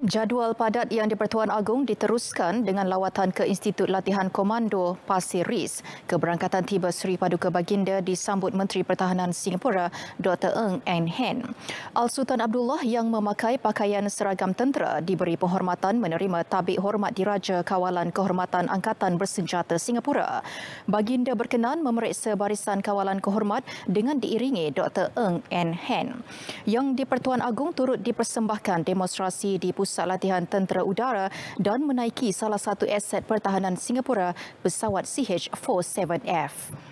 Jadual padat yang di-Pertuan Agong diteruskan dengan lawatan ke Institut Latihan Komando Pasir Ris. Keberangkatan tiba Seri Paduka Baginda disambut Menteri Pertahanan Singapura Dr. Ng Eng Hen. Al-Sultan Abdullah yang memakai pakaian seragam tentera diberi penghormatan menerima tabik hormat diraja Kawalan Kehormatan Angkatan Bersenjata Singapura. Baginda berkenan memeriksa barisan kawalan kehormat dengan diiringi Dr. Ng Eng Hen. Yang di-Pertuan Agong turut dipersembahkan demonstrasi di pusat pusat latihan tentera udara dan menaiki salah satu aset pertahanan Singapura, pesawat CH-47F.